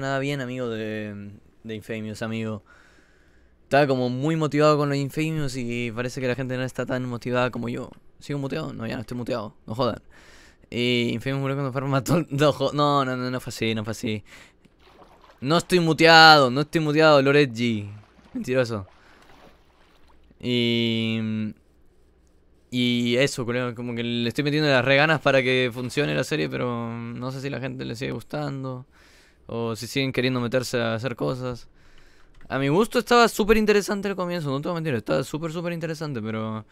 Nada bien, amigo, de, de Infamous, amigo. Estaba como muy motivado con los Infamous y parece que la gente no está tan motivada como yo. ¿Sigo muteado? No, ya no estoy muteado. No jodan. Y Infamous murió cuando Farm mató... No, no, no, no, fue así, no fue así. No estoy muteado, no estoy muteado, Loret Mentiroso. Y... Y eso, como que le estoy metiendo las reganas para que funcione la serie, pero no sé si la gente le sigue gustando. O si siguen queriendo meterse a hacer cosas. A mi gusto estaba súper interesante el comienzo, no te voy a mentir, estaba súper, súper interesante, pero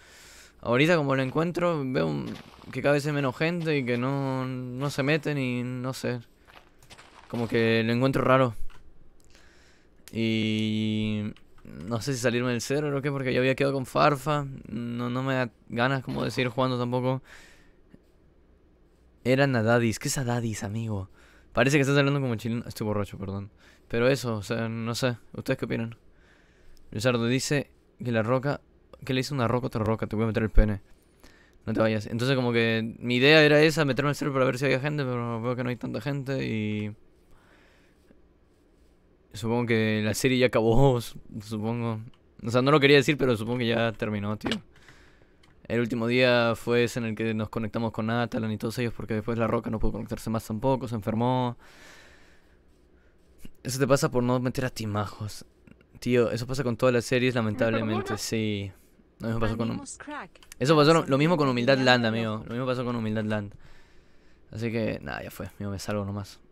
ahorita como lo encuentro, veo que cada vez hay menos gente y que no, no se meten y no sé. Como que lo encuentro raro. Y no sé si salirme del cero o qué, porque yo había quedado con Farfa. No, no me da ganas como de seguir jugando tampoco. Eran nadadis, ¿Qué es Adadis, amigo? Parece que está saliendo como chileno. Estoy borracho, perdón. Pero eso, o sea, no sé. ¿Ustedes qué opinan? Rizardo dice que la roca. Que le hizo una roca a otra roca. Te voy a meter el pene. No te vayas. Entonces, como que mi idea era esa, meterme al server para ver si había gente, pero veo que no hay tanta gente y. Supongo que la serie ya acabó, supongo. O sea, no lo quería decir, pero supongo que ya terminó, tío. El último día fue ese en el que nos conectamos con Atalan y todos ellos porque después La Roca no pudo conectarse más tampoco, se enfermó. Eso te pasa por no meter a timajos. Tío, eso pasa con todas las series, lamentablemente, sí. Lo pasó Eso pasó lo mismo con Humildad Land, amigo. Lo mismo pasó con Humildad Land. Así que, nada, ya fue. Amigo, me salgo nomás.